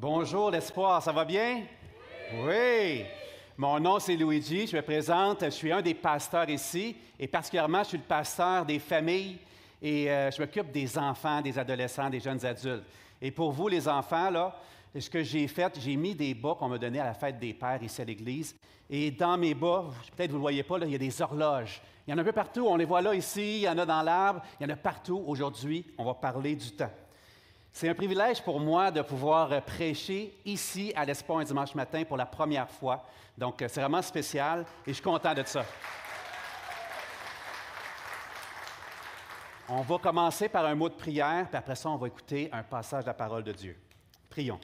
Bonjour l'espoir, ça va bien? Oui. Mon nom, c'est Luigi, je me présente, je suis un des pasteurs ici et particulièrement, je suis le pasteur des familles et euh, je m'occupe des enfants, des adolescents, des jeunes adultes. Et pour vous, les enfants, là, ce que j'ai fait, j'ai mis des bas qu'on me donné à la fête des pères ici à l'Église. Et dans mes bas, peut-être vous ne le voyez pas, il y a des horloges. Il y en a un peu partout, on les voit là, ici, il y en a dans l'arbre, il y en a partout. Aujourd'hui, on va parler du temps. C'est un privilège pour moi de pouvoir euh, prêcher ici à l'Espoir un dimanche matin pour la première fois. Donc, euh, c'est vraiment spécial et je suis content de ça. On va commencer par un mot de prière, puis après ça, on va écouter un passage de la parole de Dieu. Prions.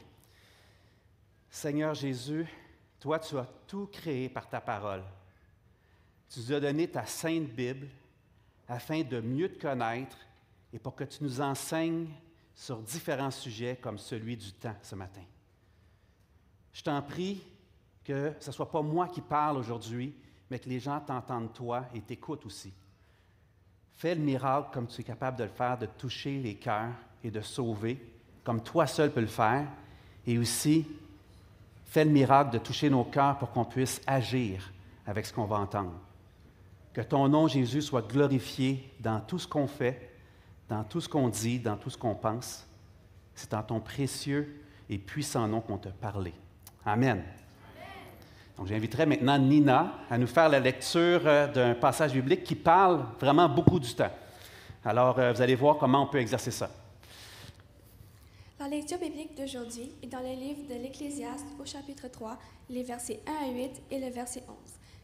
Seigneur Jésus, toi, tu as tout créé par ta parole. Tu nous as donné ta sainte Bible afin de mieux te connaître et pour que tu nous enseignes sur différents sujets comme celui du temps ce matin. Je t'en prie que ce ne soit pas moi qui parle aujourd'hui, mais que les gens t'entendent toi et t'écoutent aussi. Fais le miracle comme tu es capable de le faire, de toucher les cœurs et de sauver, comme toi seul peux le faire, et aussi fais le miracle de toucher nos cœurs pour qu'on puisse agir avec ce qu'on va entendre. Que ton nom, Jésus, soit glorifié dans tout ce qu'on fait dans tout ce qu'on dit, dans tout ce qu'on pense. C'est en ton précieux et puissant nom qu'on te parlait. Amen. Donc, j'inviterai maintenant Nina à nous faire la lecture euh, d'un passage biblique qui parle vraiment beaucoup du temps. Alors, euh, vous allez voir comment on peut exercer ça. La lecture biblique d'aujourd'hui est dans le livre de l'Ecclésiaste au chapitre 3, les versets 1 à 8 et le verset 11.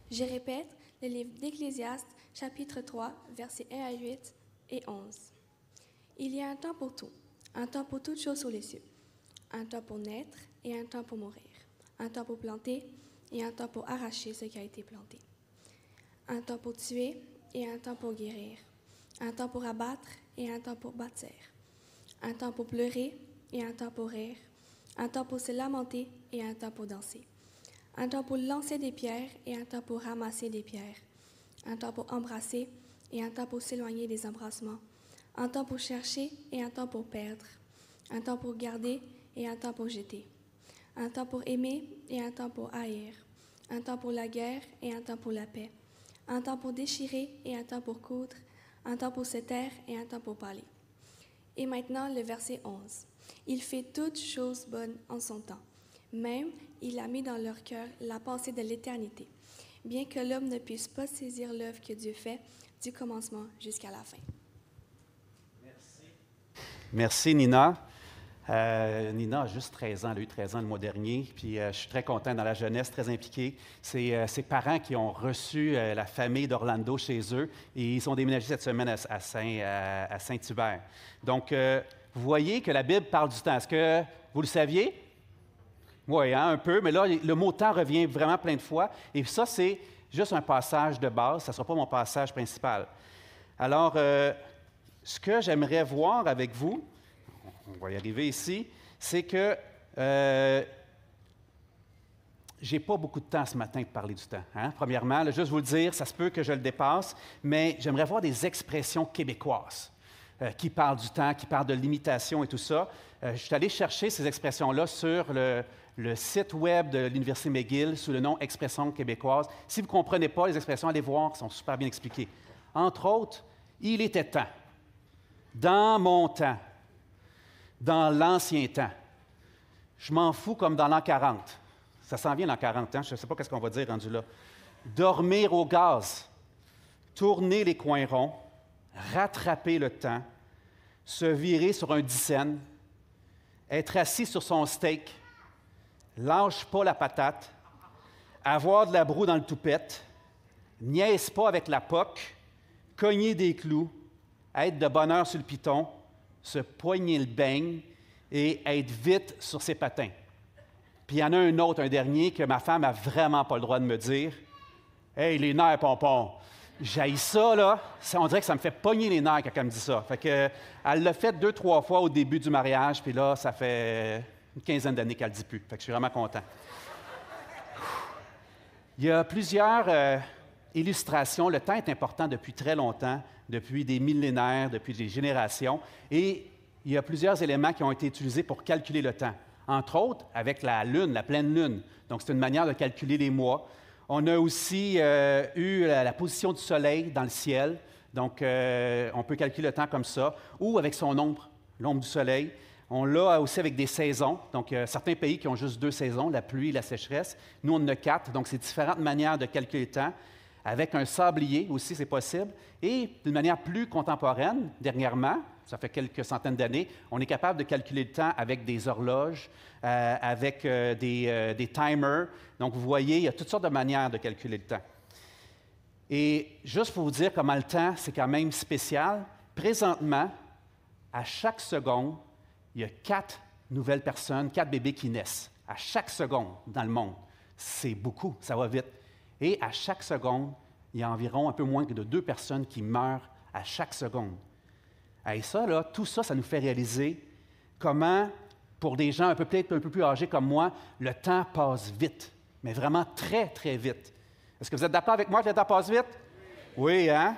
Je répète, le livre d'Ecclésiaste, chapitre 3, versets 1 à 8 et 11. Il y a un temps pour tout, un temps pour toutes choses sous les cieux, un temps pour naître et un temps pour mourir, un temps pour planter et un temps pour arracher ce qui a été planté, un temps pour tuer et un temps pour guérir, un temps pour abattre et un temps pour bâtir, un temps pour pleurer et un temps pour rire, un temps pour se lamenter et un temps pour danser, un temps pour lancer des pierres et un temps pour ramasser des pierres, un temps pour embrasser et un temps pour s'éloigner des embrassements un temps pour chercher et un temps pour perdre, un temps pour garder et un temps pour jeter, un temps pour aimer et un temps pour haïr, un temps pour la guerre et un temps pour la paix, un temps pour déchirer et un temps pour coudre, un temps pour se taire et un temps pour parler. Et maintenant le verset 11. Il fait toutes choses bonnes en son temps. Même, il a mis dans leur cœur la pensée de l'éternité, bien que l'homme ne puisse pas saisir l'œuvre que Dieu fait du commencement jusqu'à la fin. Merci, Nina. Euh, Nina a juste 13 ans, elle a eu 13 ans le mois dernier, puis euh, je suis très content dans la jeunesse, très impliqué. C'est euh, ses parents qui ont reçu la famille d'Orlando chez eux et ils sont déménagés cette semaine à, Saint, à, hubert Donc, vous voyez que la Bible parle du temps. Est-ce que vous le saviez? Oui, hein, un peu, mais là, le mot temps revient vraiment plein de fois. Et ça, c'est juste un passage de base, ça ne sera pas mon passage principal. Alors, ce que j'aimerais voir avec vous, on va y arriver ici, c'est que euh, j'ai pas beaucoup de temps ce matin pour parler du temps. Hein. Premièrement, juste vous le dire, ça se peut que je le dépasse, mais j'aimerais voir des expressions québécoises euh, qui parlent du temps, qui parlent de limitation et tout ça. Euh, je suis allé chercher ces expressions-là sur le, le, site web de l'Université McGill sous le nom Expressions québécoises. Si vous ne comprenez pas les expressions, allez voir, elles sont super bien expliquées. Entre autres, il était temps dans mon temps, dans l'ancien temps. Je m'en fous comme dans l'an 40. Ça s'en vient l'an 40, ans, hein? je ne sais pas qu'est-ce qu'on va dire rendu là. Dormir au gaz, tourner les coins ronds, rattraper le temps, se virer sur un dixaine, être assis sur son steak, lâche pas la patate, avoir de la broue dans le toupette, niaise pas avec la poque, cogner des clous, être de bonne heure sur le piton, se poigner le beigne et être vite sur ses patins. Puis il y en a un autre, un dernier, que ma femme n'a vraiment pas le droit de me dire. Hey, les nerfs, pompon! J'aille ça, là. on dirait que ça me fait pogner les nerfs quand elle me dit ça. Fait que, euh, elle l'a fait deux, trois fois au début du mariage, puis là, ça fait une quinzaine d'années qu'elle ne dit plus. Fait que je suis vraiment content. Il y a plusieurs euh, illustration, le temps est important depuis très longtemps, depuis des millénaires, depuis des générations, et il y a plusieurs éléments qui ont été utilisés pour calculer le temps, entre autres avec la Lune, la pleine Lune. Donc c'est une manière de calculer les mois. On a aussi euh, eu la, position du Soleil dans le ciel, donc euh, on peut calculer le temps comme ça, ou avec son ombre, l'ombre du Soleil. On l'a aussi avec des saisons. Donc, euh, certains pays qui ont juste deux saisons, la pluie et la sécheresse. Nous, on en a quatre. Donc, c'est différentes manières de calculer le temps avec un sablier aussi, c'est possible. Et d'une manière plus contemporaine, dernièrement, ça fait quelques centaines d'années, on est capable de calculer le temps avec des horloges, euh, avec euh, des, euh, des, timers. Donc, vous voyez, il y a toutes sortes de manières de calculer le temps. Et juste pour vous dire comment le temps, c'est quand même spécial, présentement, à chaque seconde, il y a quatre nouvelles personnes, quatre bébés qui naissent. À chaque seconde dans le monde. C'est beaucoup, ça va vite. Et à chaque seconde, il y a environ un peu moins que de deux personnes qui meurent à chaque seconde. Et ça, là, tout ça, ça nous fait réaliser comment, pour des gens peut-être un peu plus âgés comme moi, le temps passe vite, mais vraiment très, très vite. Est-ce que vous êtes d'accord avec moi que le temps passe vite? Oui, hein?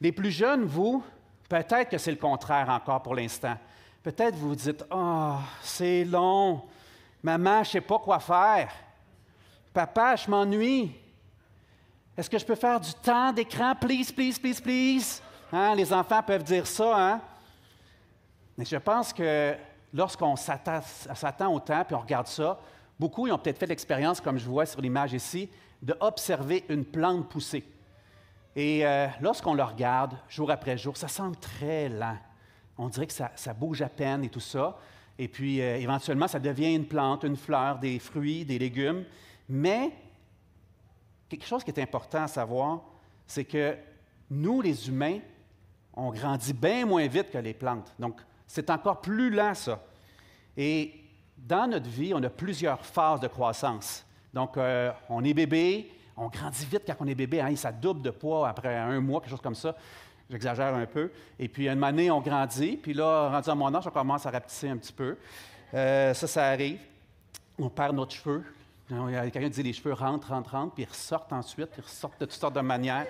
Les plus jeunes, vous, peut-être que c'est le contraire encore pour l'instant. Peut-être vous vous dites, Ah, c'est long, maman, je ne sais pas quoi faire. Papa, je m'ennuie. Est-ce que je peux faire du temps d'écran, please, please, please, please? Hein, les enfants peuvent dire ça, hein? Mais je pense que lorsqu'on s'attend au temps et on regarde ça, beaucoup ont peut-être fait l'expérience, comme je vois sur l'image ici, d'observer une plante pousser. Et euh, lorsqu'on le regarde jour après jour, ça semble très lent. On dirait que ça, bouge à peine et tout ça. Et puis, euh, éventuellement, ça devient une plante, une fleur, des fruits, des légumes. Mais quelque chose qui est important à savoir, c'est que nous, les humains, on grandit bien moins vite que les plantes. Donc, c'est encore plus lent, ça. Et dans notre vie, on a plusieurs phases de croissance. Donc, euh, on est bébé, on grandit vite quand on est bébé, hein, ça double de poids après un mois, quelque chose comme ça. J'exagère un peu. Et puis, une année, on grandit. Puis là, rendu à mon âge, on commence à rapetisser un petit peu. Euh, ça, ça arrive. On perd notre cheveux, Hein, quelqu'un dit les cheveux rentrent, rentrent, rentrent, puis ils ressortent ensuite, ils ressortent de toutes sortes de manières.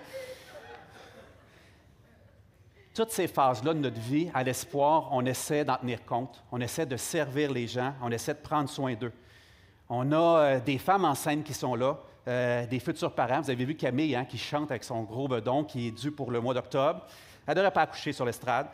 Toutes ces phases-là de notre vie, à l'espoir, on essaie d'en tenir compte. On essaie de servir les gens, on essaie de prendre soin d'eux. On a euh, des femmes en scène qui sont là, euh, des futurs parents. Vous avez vu Camille hein, qui chante avec son gros bedon qui est dû pour le mois d'octobre. Elle ne devrait pas accoucher sur l'estrade.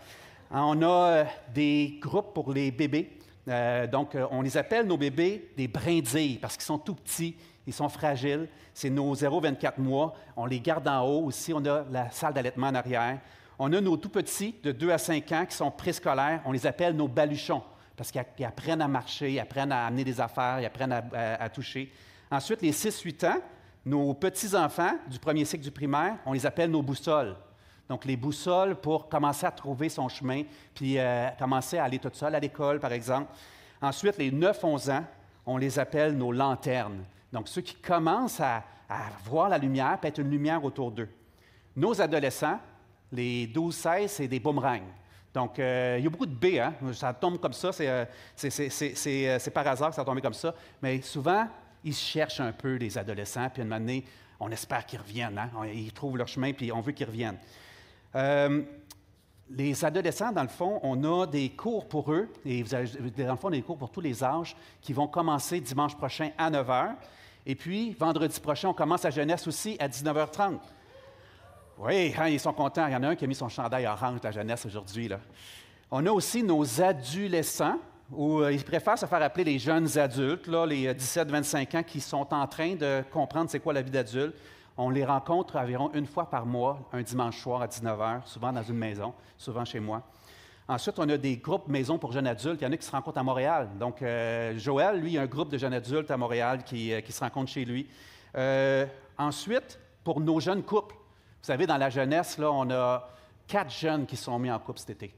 Hein, on a euh, des groupes pour les bébés. Euh, donc, euh, on les appelle, nos bébés, des brindilles parce qu'ils sont tout petits, ils sont fragiles. C'est nos 0-24 mois. On les garde en haut. Aussi, on a la salle d'allaitement en arrière. On a nos tout petits de 2 à 5 ans qui sont préscolaires. On les appelle nos baluchons parce qu'ils apprennent à marcher, ils apprennent à amener des affaires, ils apprennent à, à toucher. Ensuite, les 6-8 ans, nos petits-enfants du premier cycle du primaire, on les appelle nos boussoles. Donc, les boussoles pour commencer à trouver son chemin, puis euh, commencer à aller toute seul à l'école, par exemple. Ensuite, les 9-11 ans, on les appelle nos lanternes. Donc, ceux qui commencent à, voir la lumière, peut être une lumière autour d'eux. Nos adolescents, les 12-16, c'est des boomerangs. Donc, euh, il y a beaucoup de B, hein? ça tombe comme ça, c'est euh, par hasard que ça tombe comme ça. Mais souvent, ils cherchent un peu, les adolescents, puis à un moment donné, on espère qu'ils reviennent. Hein. Ils trouvent leur chemin, puis on veut qu'ils reviennent. Euh, les adolescents, dans le fond, on a des cours pour eux, et dans le fond, des cours pour tous les âges qui vont commencer dimanche prochain à 9 h. Et puis, vendredi prochain, on commence la jeunesse aussi à 19h30. Oui, hein, ils sont contents. Il y en a un qui a mis son chandail orange la jeunesse aujourd'hui. On a aussi nos adolescents, où euh, ils préfèrent se faire appeler les jeunes adultes, les 17-25 euh, ans qui sont en train de comprendre c'est quoi la vie d'adulte. On les rencontre environ une fois par mois, un dimanche soir à 19h, souvent dans une maison, souvent chez moi. Ensuite, on a des groupes maisons pour jeunes adultes. Il y en a qui se rencontrent à Montréal. Donc, euh, Joël, lui, il a un groupe de jeunes adultes à Montréal qui, euh, se rencontre chez lui. Euh, ensuite, pour nos jeunes couples, vous savez, dans la jeunesse, là, on a quatre jeunes qui sont mis en couple cet été.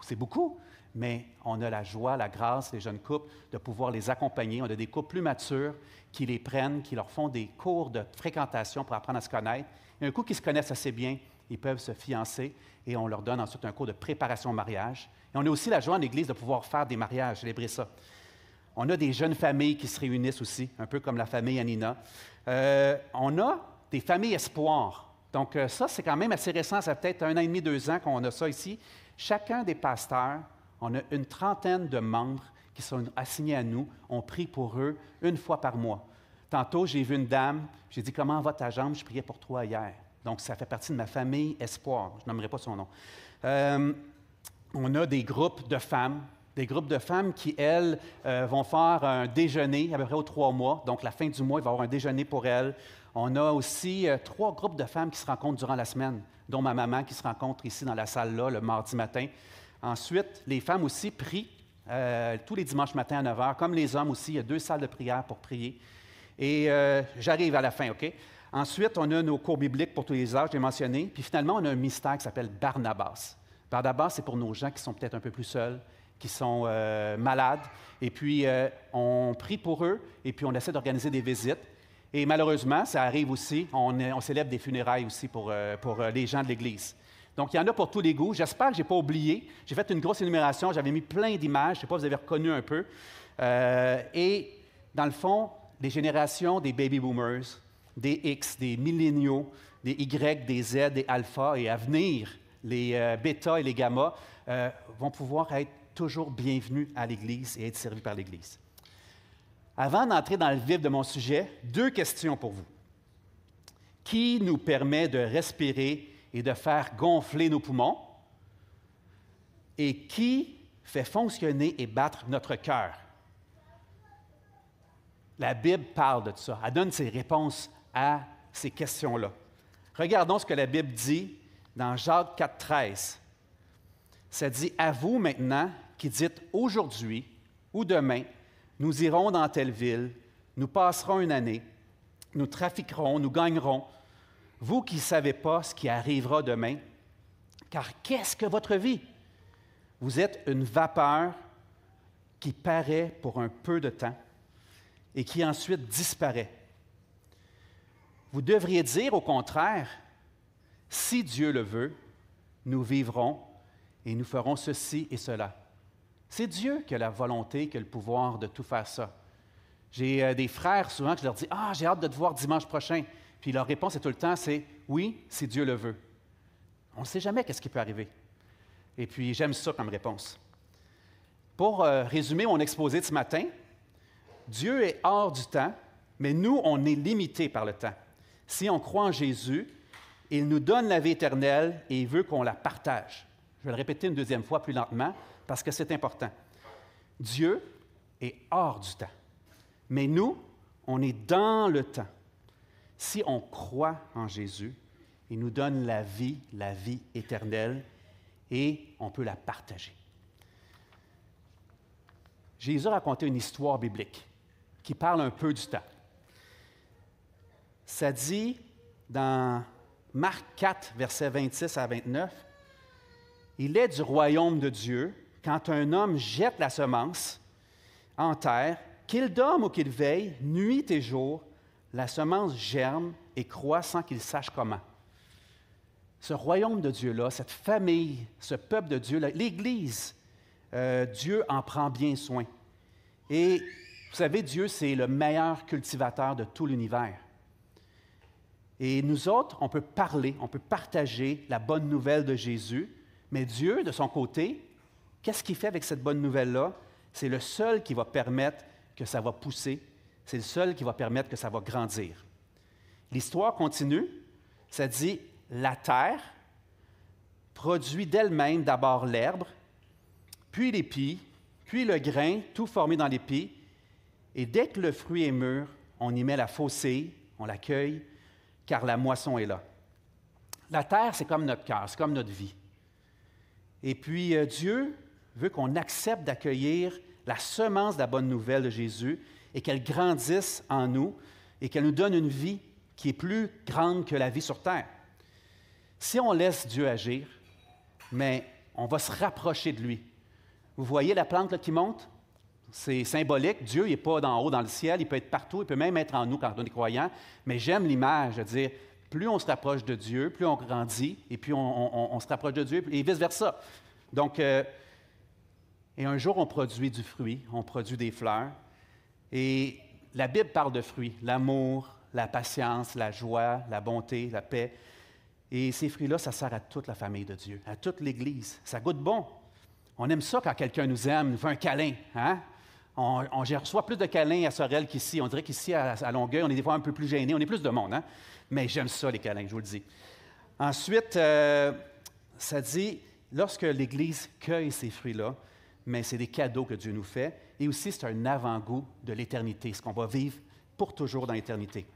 C'est beaucoup mais on a la joie, la grâce, les jeunes couples, de pouvoir les accompagner. On a des couples plus matures qui les prennent, qui leur font des cours de fréquentation pour apprendre à se connaître. Et un coup qui se connaissent assez bien, ils peuvent se fiancer et on leur donne ensuite un cours de préparation au mariage. Et on a aussi la joie en Église de pouvoir faire des mariages, célébrer ça. On a des jeunes familles qui se réunissent aussi, un peu comme la famille Anina. Euh, on a des familles espoirs. Donc euh, ça, c'est quand même assez récent, ça fait peut-être un an et demi, deux ans qu'on a ça ici. Chacun des pasteurs on a une trentaine de membres qui sont assignés à nous. On prie pour eux une fois par mois. Tantôt, j'ai vu une dame, j'ai dit Comment va ta jambe Je priais pour toi hier. Donc, ça fait partie de ma famille Espoir. Je nommerai pas son nom. Euh, on a des groupes de femmes, des groupes de femmes qui, elles, euh, vont faire un déjeuner à peu près aux trois mois. Donc, la fin du mois, il va y avoir un déjeuner pour elles. On a aussi euh, trois groupes de femmes qui se rencontrent durant la semaine, dont ma maman qui se rencontre ici dans la salle-là le mardi matin. Ensuite, les femmes aussi prient euh, tous les dimanches matin à 9 h, comme les hommes aussi. Il y a deux salles de prière pour prier. Et euh, j'arrive à la fin, OK? Ensuite, on a nos cours bibliques pour tous les âges, j'ai mentionné. Puis finalement, on a un mystère qui s'appelle Barnabas. Barnabas, c'est pour nos gens qui sont peut-être un peu plus seuls, qui sont euh, malades. Et puis, on prie pour eux et puis on essaie d'organiser des visites. Et malheureusement, ça arrive aussi, on, on célèbre des funérailles aussi pour, pour les gens de l'Église. Donc, il y en a pour tous les goûts. J'espère que je n'ai pas oublié. J'ai fait une grosse énumération, j'avais mis plein d'images, je ne sais pas si vous avez reconnu un peu. Euh, et dans le fond, les générations des baby boomers, des X, des milléniaux, des Y, des Z, des alpha et à venir, les euh, bêta et les gamma, euh, vont pouvoir être toujours bienvenus à l'Église et être servis par l'Église. Avant d'entrer dans le vif de mon sujet, deux questions pour vous. Qui nous permet de respirer et de faire gonfler nos poumons, et qui fait fonctionner et battre notre cœur. La Bible parle de ça. Elle donne ses réponses à ces questions-là. Regardons ce que la Bible dit dans Jacques 4,13. Ça dit À vous maintenant qui dites aujourd'hui ou demain, nous irons dans telle ville, nous passerons une année, nous trafiquerons, nous gagnerons, vous qui ne savez pas ce qui arrivera demain, car qu'est-ce que votre vie? Vous êtes une vapeur qui paraît pour un peu de temps et qui ensuite disparaît. Vous devriez dire au contraire, si Dieu le veut, nous vivrons et nous ferons ceci et cela. C'est Dieu qui a la volonté, qui a le pouvoir de tout faire ça. J'ai euh, des frères souvent que je leur dis, ah, j'ai hâte de te voir dimanche prochain. Puis leur réponse est tout le temps, c'est oui, si Dieu le veut. On ne sait jamais qu'est-ce qui peut arriver. Et puis j'aime ça comme réponse. Pour euh, résumer mon exposé de ce matin, Dieu est hors du temps, mais nous, on est limités par le temps. Si on croit en Jésus, il nous donne la vie éternelle et il veut qu'on la partage. Je vais le répéter une deuxième fois plus lentement parce que c'est important. Dieu est hors du temps, mais nous, on est dans le temps si on croit en Jésus, il nous donne la vie, la vie éternelle, et on peut la partager. Jésus racontait une histoire biblique qui parle un peu du temps. Ça dit dans Marc 4, versets 26 à 29, Il est du royaume de Dieu quand un homme jette la semence en terre, qu'il dorme ou qu'il veille, nuit et jour, la semence germe et croît sans qu'il sache comment. Ce royaume de Dieu-là, cette famille, ce peuple de Dieu, l'Église, euh, Dieu en prend bien soin. Et vous savez, Dieu, c'est le meilleur cultivateur de tout l'univers. Et nous autres, on peut parler, on peut partager la bonne nouvelle de Jésus, mais Dieu, de son côté, qu'est-ce qu'il fait avec cette bonne nouvelle-là? C'est le seul qui va permettre que ça va pousser, c'est le seul qui va permettre que ça va grandir. L'histoire continue. Ça dit, la terre produit d'elle-même d'abord l'herbe, puis l'épi, puis le grain, tout formé dans l'épi. Et dès que le fruit est mûr, on y met la faucille, on l'accueille, car la moisson est là. La terre, c'est comme notre cœur, c'est comme notre vie. Et puis euh, Dieu veut qu'on accepte d'accueillir la semence de la bonne nouvelle de Jésus et qu'elle grandisse en nous et qu'elle nous donne une vie qui est plus grande que la vie sur terre. Si on laisse Dieu agir, mais on va se rapprocher de lui. Vous voyez la plante qui monte? C'est symbolique. Dieu n'est pas d'en haut dans le ciel, il peut être partout, il peut même être en nous quand on est croyant. Mais j'aime l'image de dire, plus on se rapproche de Dieu, plus on grandit, et puis on, se rapproche de Dieu, et vice-versa. Donc, euh, et un jour, on produit du fruit, on produit des fleurs, et la Bible parle de fruits, l'amour, la patience, la joie, la bonté, la paix. Et ces fruits-là, ça sert à toute la famille de Dieu, à toute l'Église. Ça goûte bon. On aime ça quand quelqu'un nous aime, nous fait un câlin. Hein? On, reçoit plus de câlins à Sorel qu'ici. On dirait qu'ici, à, Longueuil, on est des fois un peu plus gêné. On est plus de monde, hein? Mais j'aime ça, les câlins, je vous le dis. Ensuite, euh, ça dit, lorsque l'Église cueille ces fruits-là, mais c'est des cadeaux que Dieu nous fait. Et aussi, c'est un avant-goût de l'éternité, ce qu'on va vivre pour toujours dans l'éternité.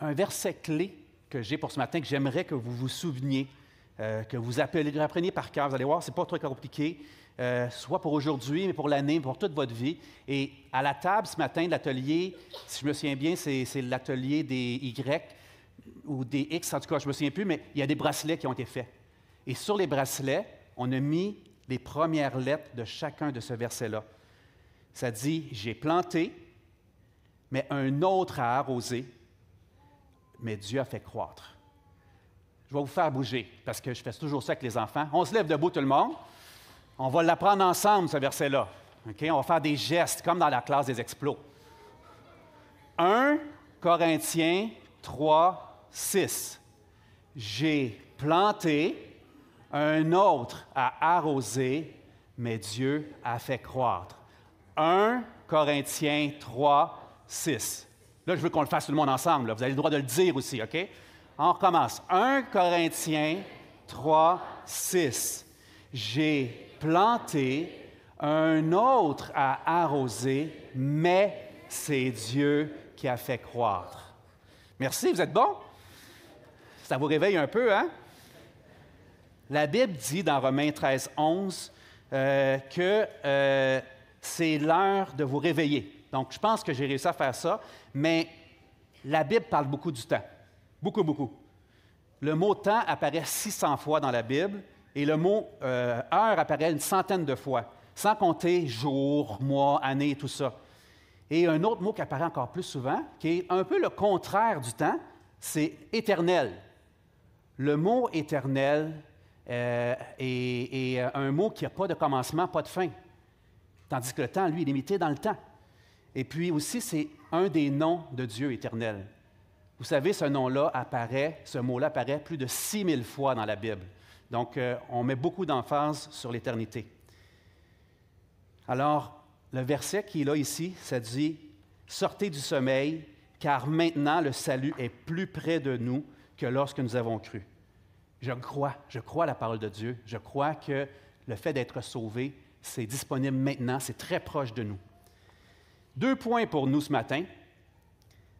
Un verset clé que j'ai pour ce matin, que j'aimerais que vous vous souveniez, euh, que vous appelez, appreniez par cœur. Vous allez voir, ce n'est pas trop compliqué, euh, soit pour aujourd'hui, mais pour l'année, pour toute votre vie. Et à la table ce matin de l'atelier, si je me souviens bien, c'est l'atelier des Y ou des X, en tout cas, je ne me souviens plus, mais il y a des bracelets qui ont été faits. Et sur les bracelets, on a mis les premières lettres de chacun de ce verset-là. Ça dit, j'ai planté, mais un autre a arrosé, mais Dieu a fait croître. Je vais vous faire bouger, parce que je fais toujours ça avec les enfants. On se lève debout tout le monde. On va l'apprendre ensemble, ce verset-là. On va faire des gestes, comme dans la classe des explos. 1 Corinthiens 3, 6. J'ai planté, un autre a arrosé, mais Dieu a fait croître. 1 Corinthiens 3, 6. Là, je veux qu'on le fasse tout le monde ensemble. Vous avez le droit de le dire aussi, OK? On recommence. 1 Corinthiens 3, 6. J'ai planté, un autre a arrosé, mais c'est Dieu qui a fait croître. Merci, vous êtes bon? Ça vous réveille un peu, hein? La Bible dit dans Romains 13, 11 euh, que euh, c'est l'heure de vous réveiller. Donc, je pense que j'ai réussi à faire ça, mais la Bible parle beaucoup du temps. Beaucoup, beaucoup. Le mot temps apparaît 600 fois dans la Bible et le mot euh, heure apparaît une centaine de fois, sans compter jour, mois, année, tout ça. Et un autre mot qui apparaît encore plus souvent, qui est un peu le contraire du temps, c'est éternel. Le mot éternel euh, et, euh, un mot qui n'a pas de commencement, pas de fin. Tandis que le temps, lui, est limité dans le temps. Et puis aussi, c'est un des noms de Dieu éternel. Vous savez, ce nom-là apparaît, ce mot-là apparaît plus de 6000 fois dans la Bible. Donc, euh, on met beaucoup d'emphase sur l'éternité. Alors, le verset qui est là ici, ça dit Sortez du sommeil, car maintenant le salut est plus près de nous que lorsque nous avons cru. Je crois, je crois la parole de Dieu. Je crois que le fait d'être sauvé, c'est disponible maintenant, c'est très proche de nous. Deux points pour nous ce matin.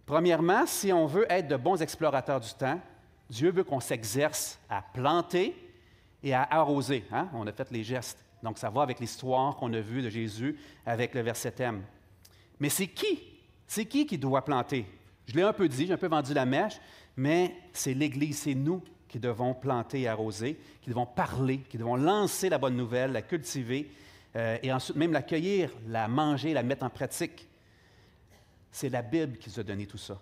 Premièrement, si on veut être de bons explorateurs du temps, Dieu veut qu'on s'exerce à planter et à arroser. Hein? On a fait les gestes. Donc ça va avec l'histoire qu'on a vue de Jésus avec le verset M. Mais c'est qui? C'est qui qui doit planter? Je l'ai un peu dit, j'ai un peu vendu la mèche, mais c'est l'Église, c'est nous qui devons planter et arroser, qui devons parler, qui devons lancer la bonne nouvelle, la cultiver, euh, et ensuite même l'accueillir, la manger, la mettre en pratique. C'est la Bible qui nous a donné tout ça.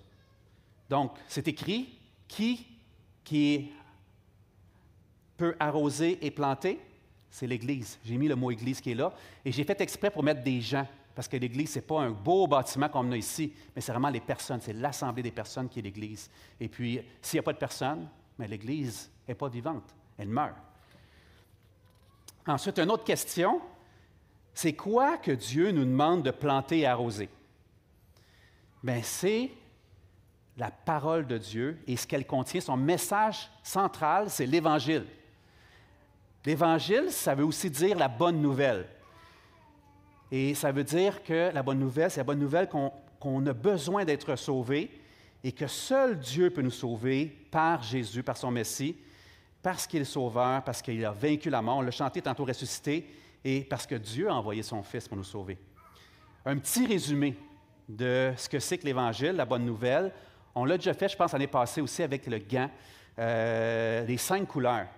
Donc, c'est écrit, qui, qui peut arroser et planter? C'est l'Église. J'ai mis le mot Église qui est là, et j'ai fait exprès pour mettre des gens parce que l'Église, ce n'est pas un beau bâtiment qu'on a ici, mais c'est vraiment les personnes, c'est l'assemblée des personnes qui est l'Église. Et puis, s'il n'y a pas de personnes, mais l'Église n'est pas vivante, elle meurt. Ensuite, une autre question, c'est quoi que Dieu nous demande de planter et arroser? Bien, c'est la parole de Dieu et ce qu'elle contient. Son message central, c'est l'Évangile. L'Évangile, ça veut aussi dire la bonne nouvelle. Et ça veut dire que la bonne nouvelle, c'est la bonne nouvelle qu'on a besoin d'être sauvé, et que seul Dieu peut nous sauver par Jésus, par son Messie, parce qu'il est sauveur, parce qu'il a vaincu la mort, on l'a chanté tantôt ressuscité, et parce que Dieu a envoyé son Fils pour nous sauver. Un petit résumé de ce que c'est que l'Évangile, la bonne nouvelle. On l'a déjà fait, je pense, l'année passée aussi avec le gant, euh, les cinq couleurs.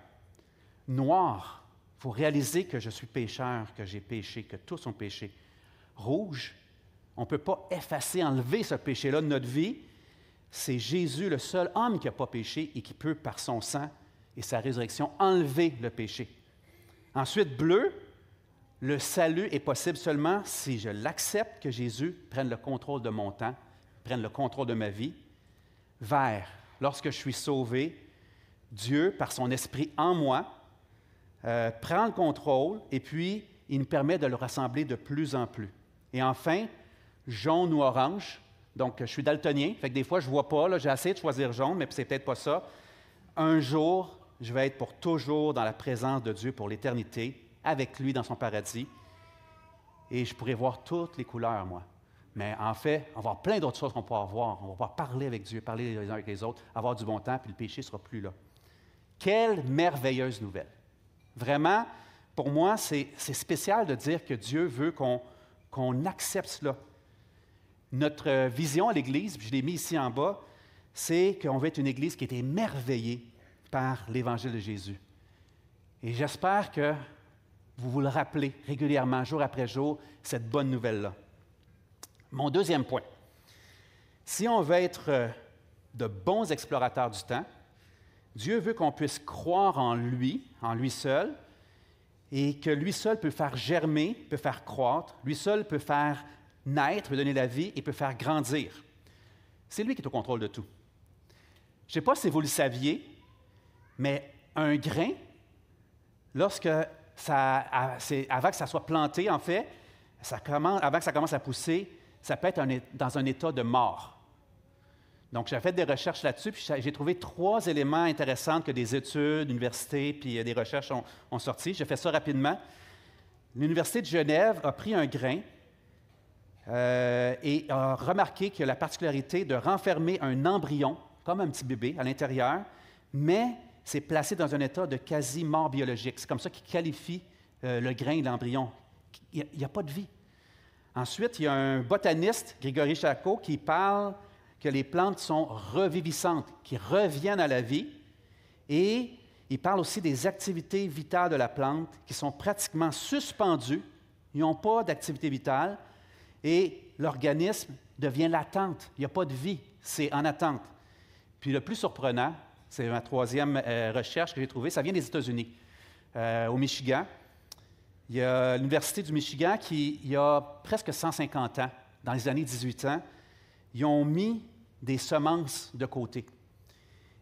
Noir, il faut réaliser que je suis pécheur, que j'ai péché, que tous ont péché. Rouge, on ne peut pas effacer, enlever ce péché-là de notre vie c'est Jésus, le seul homme qui n'a pas péché et qui peut, par son sang et sa résurrection, enlever le péché. Ensuite, bleu, le salut est possible seulement si je l'accepte que Jésus prenne le contrôle de mon temps, prenne le contrôle de ma vie. Vert, lorsque je suis sauvé, Dieu, par son esprit en moi, euh, prend le contrôle et puis il me permet de le rassembler de plus en plus. Et enfin, jaune ou orange, donc, je suis daltonien, fait que des fois, je ne vois pas, j'ai assez de choisir jaune, mais c'est peut-être pas ça. Un jour, je vais être pour toujours dans la présence de Dieu pour l'éternité, avec lui dans son paradis, et je pourrai voir toutes les couleurs, moi. Mais en fait, on va avoir plein d'autres choses qu'on pourra avoir. On va pouvoir parler avec Dieu, parler les uns avec les autres, avoir du bon temps, puis le péché ne sera plus là. Quelle merveilleuse nouvelle! Vraiment, pour moi, c'est spécial de dire que Dieu veut qu'on accepte cela, notre vision à l'Église, je l'ai mis ici en bas, c'est qu'on veut être une Église qui est émerveillée par l'Évangile de Jésus. Et j'espère que vous vous le rappelez régulièrement, jour après jour, cette bonne nouvelle-là. Mon deuxième point, si on veut être euh, de bons explorateurs du temps, Dieu veut qu'on puisse croire en lui, en lui seul, et que lui seul peut faire germer, peut faire croître, lui seul peut faire naître, peut donner la vie et peut faire grandir. C'est lui qui est au contrôle de tout. Je ne sais pas si vous le saviez, mais un grain, lorsque ça, avant que ça soit planté, en fait, avant que ça commence à pousser, ça peut être dans un état de mort. Donc, j'ai fait des recherches là-dessus, puis j'ai trouvé trois éléments intéressants que des études, universités puis euh, des recherches ont, ont sorti. J'ai fait ça rapidement. L'Université de Genève a pris un grain, euh, et a remarqué qu'il a la particularité de renfermer un embryon, comme un petit bébé, à l'intérieur, mais c'est placé dans un état de quasi-mort biologique. C'est comme ça qu'il qualifie euh, le grain de l'embryon. Il n'y a, pas de vie. Ensuite, il y a un botaniste, Grégory Chaco qui parle que les plantes sont revivissantes, qui reviennent à la vie. Et il parle aussi des activités vitales de la plante qui sont pratiquement suspendues. Ils n'ont pas d'activité vitale, et l'organisme devient l'attente. Il n'y a pas de vie, c'est en attente. Puis le plus surprenant, c'est ma troisième euh, recherche que j'ai trouvée, ça vient des États-Unis, euh, au Michigan. Il y a l'Université du Michigan qui, il y a presque 150 ans, dans les années 18 ans, ils ont mis des semences de côté.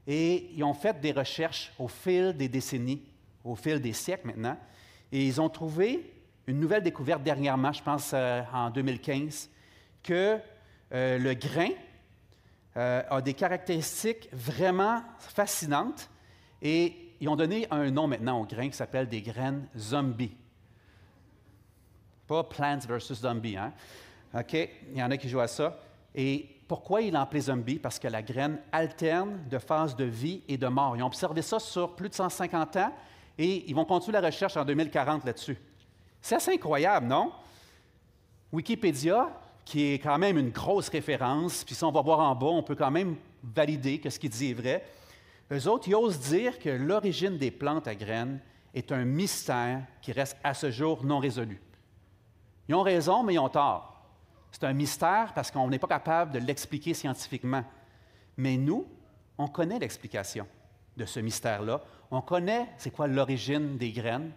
Et ils ont fait des recherches au fil des décennies, au fil des siècles maintenant, et ils ont trouvé une nouvelle découverte dernièrement, je pense euh, en 2015, que euh, le grain euh, a des caractéristiques vraiment fascinantes et ils ont donné un nom maintenant au grain qui s'appelle des graines zombies. Pas plants versus zombies, hein? OK? Il y en a qui jouent à ça. Et pourquoi ils l'appellent zombie? Parce que la graine alterne de phases de vie et de mort. Ils ont observé ça sur plus de 150 ans et ils vont continuer la recherche en 2040 là-dessus. C'est assez incroyable, non? Wikipédia, qui est quand même une grosse référence, puis si on va voir en bas, on peut quand même valider que ce qu'il dit est vrai. Eux autres, ils osent dire que l'origine des plantes à graines est un mystère qui reste à ce jour non résolu. Ils ont raison, mais ils ont tort. C'est un mystère parce qu'on n'est pas capable de l'expliquer scientifiquement. Mais nous, on connaît l'explication de ce mystère-là. On connaît c'est quoi l'origine des graines,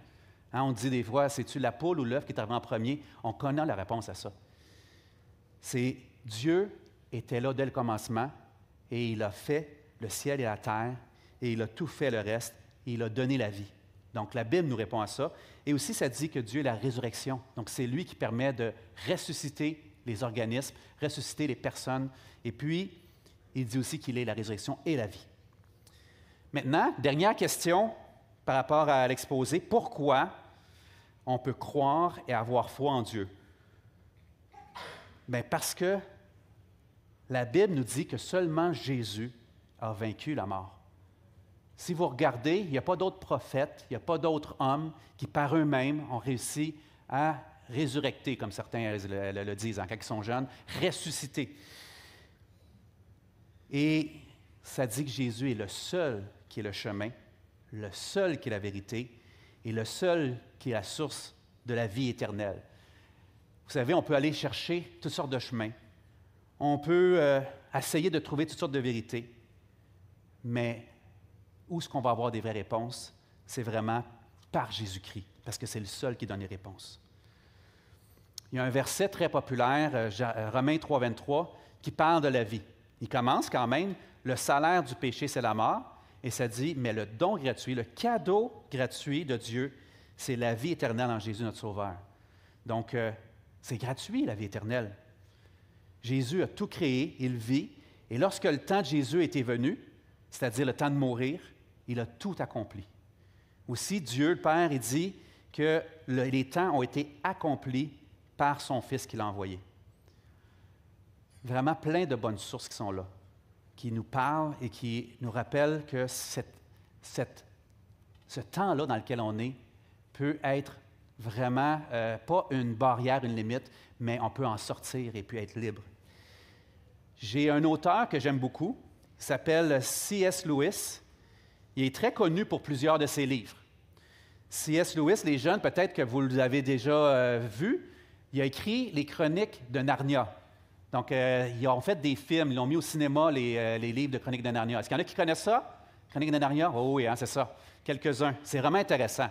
Hein, on dit des fois, c'est-tu la poule ou l'œuf qui est arrivé en premier? On connaît la réponse à ça. C'est Dieu était là dès le commencement et il a fait le ciel et la terre et il a tout fait le reste et il a donné la vie. Donc la Bible nous répond à ça. Et aussi, ça dit que Dieu est la résurrection. Donc c'est lui qui permet de ressusciter les organismes, ressusciter les personnes. Et puis, il dit aussi qu'il est la résurrection et la vie. Maintenant, dernière question par rapport à l'exposé. Pourquoi on peut croire et avoir foi en Dieu? mais ben, parce que la Bible nous dit que seulement Jésus a vaincu la mort. Si vous regardez, il n'y a pas d'autres prophètes, il n'y a pas d'autres hommes qui, par eux-mêmes, ont réussi à résurrecter, comme certains euh, le, disent en hein, quand ils sont jeunes, ressusciter. Et ça dit que Jésus est le seul qui est le chemin, le seul qui est la vérité est le seul qui est la source de la vie éternelle. Vous savez, on peut aller chercher toutes sortes de chemins. On peut euh, essayer de trouver toutes sortes de vérités. Mais où est-ce qu'on va avoir des vraies réponses? C'est vraiment par Jésus-Christ, parce que c'est le seul qui donne les réponses. Il y a un verset très populaire, euh, euh, Romains 3, 23, qui parle de la vie. Il commence quand même, le salaire du péché, c'est la mort, et ça dit, mais le don gratuit, le cadeau gratuit de Dieu, c'est la vie éternelle en Jésus notre Sauveur. Donc, euh, c'est gratuit, la vie éternelle. Jésus a tout créé, il vit, et lorsque le temps de Jésus était venu, c'est-à-dire le temps de mourir, il a tout accompli. Aussi, Dieu, le Père, il dit que les temps ont été accomplis par son Fils qu'il a envoyé. Vraiment plein de bonnes sources qui sont là qui nous parle et qui nous rappelle que ce temps-là dans lequel on est peut être vraiment euh, pas une barrière, une limite, mais on peut en sortir et puis être libre. J'ai un auteur que j'aime beaucoup, il s'appelle C.S. Lewis. Il est très connu pour plusieurs de ses livres. C.S. Lewis, les jeunes, peut-être que vous l'avez déjà euh, vu, il a écrit les chroniques de Narnia. Donc, y euh, ils ont fait des films, ils l'ont mis au cinéma, euh, les, livres de Chroniques de Narnia. Est-ce qu'il y en a qui connaissent ça? Chroniques de Oh oui, hein, c'est ça. Quelques-uns. C'est vraiment intéressant.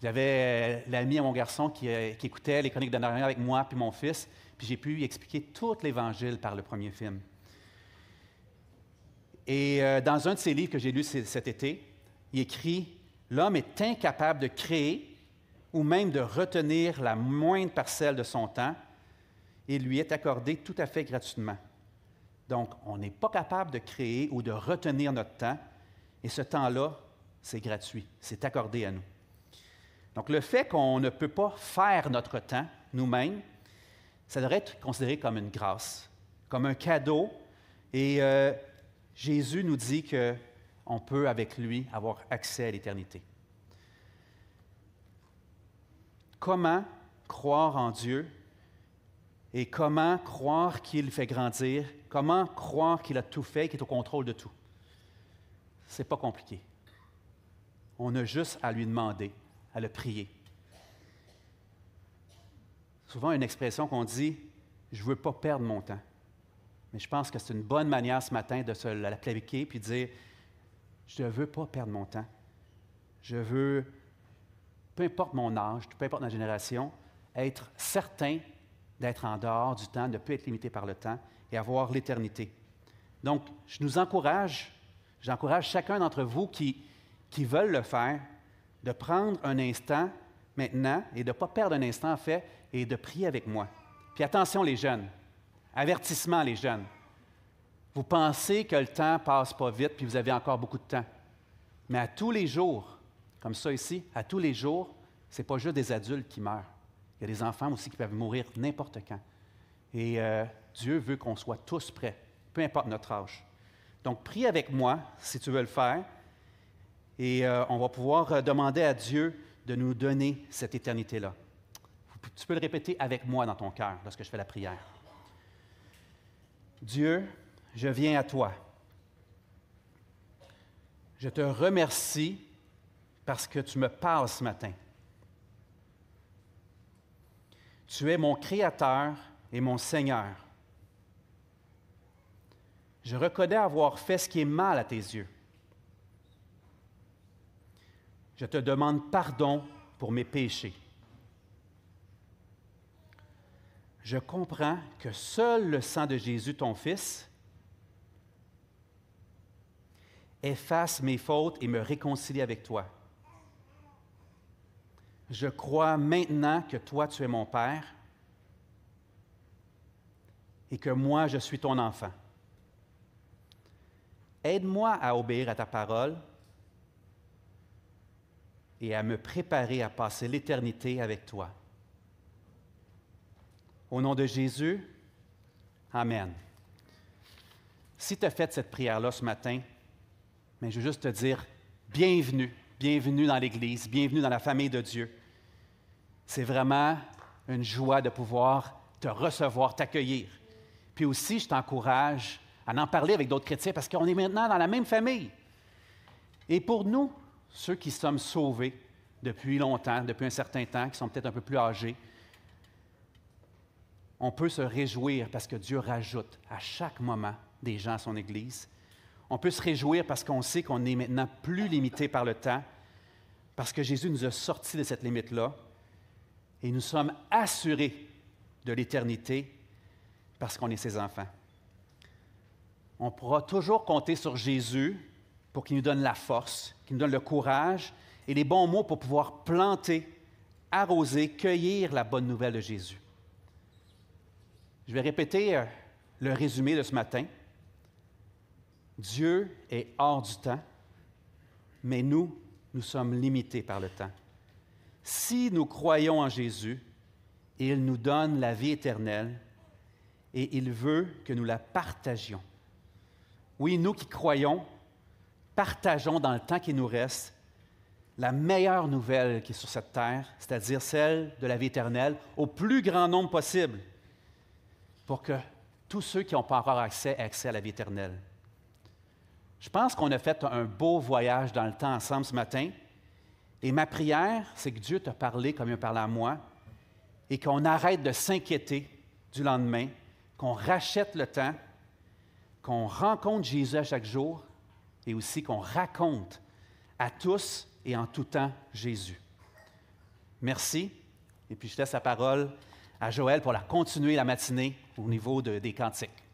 J'avais euh, l'ami à mon garçon qui, écoutait les Chroniques de Narnia avec moi puis mon fils, puis j'ai pu expliquer tout l'Évangile par le premier film. Et dans un de ses livres que j'ai lu cet été, il écrit L'homme est incapable de créer ou même de retenir la moindre parcelle de son temps et lui est accordé tout à fait gratuitement. Donc, on n'est pas capable de créer ou de retenir notre temps, et ce temps-là, c'est gratuit, c'est accordé à nous. Donc, le fait qu'on ne peut pas faire notre temps nous-mêmes, ça devrait être considéré comme une grâce, comme un cadeau, et euh, Jésus nous dit que on peut avec lui avoir accès à l'éternité. Comment croire en Dieu et comment croire qu'il fait grandir? Comment croire qu'il a tout fait, qu'il est au contrôle de tout? C'est pas compliqué. On a juste à lui demander, à le prier. Souvent, une expression qu'on dit Je ne veux pas perdre mon temps. Mais je pense que c'est une bonne manière ce matin de se et puis dire Je ne veux pas perdre mon temps. Je veux, peu importe mon âge, peu importe ma génération, être certain d'être en dehors du temps, de ne plus être limité par le temps et avoir l'éternité. Donc, je nous encourage, j'encourage chacun d'entre vous qui, qui veulent le faire, de prendre un instant maintenant et de ne pas perdre un instant en fait et de prier avec moi. Puis attention les jeunes, avertissement les jeunes. Vous pensez que le temps passe pas vite puis vous avez encore beaucoup de temps. Mais à tous les jours, comme ça ici, à tous les jours, c'est pas juste des adultes qui meurent. Il y a des enfants aussi qui peuvent mourir n'importe quand. Et euh, Dieu veut qu'on soit tous prêts, peu importe notre âge. Donc, prie avec moi si tu veux le faire. Et euh, on va pouvoir euh, demander à Dieu de nous donner cette éternité-là. Tu peux le répéter avec moi dans ton cœur lorsque je fais la prière. Dieu, je viens à toi. Je te remercie parce que tu me parles ce matin. Tu es mon Créateur et mon Seigneur. Je reconnais avoir fait ce qui est mal à tes yeux. Je te demande pardon pour mes péchés. Je comprends que seul le sang de Jésus, ton Fils, efface mes fautes et me réconcilie avec toi je crois maintenant que toi, tu es mon Père et que moi, je suis ton enfant. Aide-moi à obéir à ta parole et à me préparer à passer l'éternité avec toi. Au nom de Jésus, Amen. Si tu as fait cette prière-là ce matin, mais je veux juste te dire, bienvenue bienvenue dans l'Église, bienvenue dans la famille de Dieu. C'est vraiment une joie de pouvoir te recevoir, t'accueillir. Puis aussi, je t'encourage à en parler avec d'autres chrétiens parce qu'on est maintenant dans la même famille. Et pour nous, ceux qui sommes sauvés depuis longtemps, depuis un certain temps, qui sont peut-être un peu plus âgés, on peut se réjouir parce que Dieu rajoute à chaque moment des gens à son Église on peut se réjouir parce qu'on sait qu'on est maintenant plus limité par le temps, parce que Jésus nous a sortis de cette limite-là, et nous sommes assurés de l'éternité parce qu'on est ses enfants. On pourra toujours compter sur Jésus pour qu'il nous donne la force, qu'il nous donne le courage et les bons mots pour pouvoir planter, arroser, cueillir la bonne nouvelle de Jésus. Je vais répéter euh, le résumé de ce matin. Dieu est hors du temps, mais nous, nous sommes limités par le temps. Si nous croyons en Jésus, il nous donne la vie éternelle et il veut que nous la partagions. Oui, nous qui croyons, partageons dans le temps qui nous reste la meilleure nouvelle qui est sur cette terre, c'est-à-dire celle de la vie éternelle, au plus grand nombre possible, pour que tous ceux qui n'ont pas encore accès aient accès à la vie éternelle. Je pense qu'on a fait un beau voyage dans le temps ensemble ce matin. Et ma prière, c'est que Dieu t'a parlé comme il a parlé à moi et qu'on arrête de s'inquiéter du lendemain, qu'on rachète le temps, qu'on rencontre Jésus à chaque jour et aussi qu'on raconte à tous et en tout temps Jésus. Merci. Et puis je laisse la parole à Joël pour la continuer la matinée au niveau des cantiques.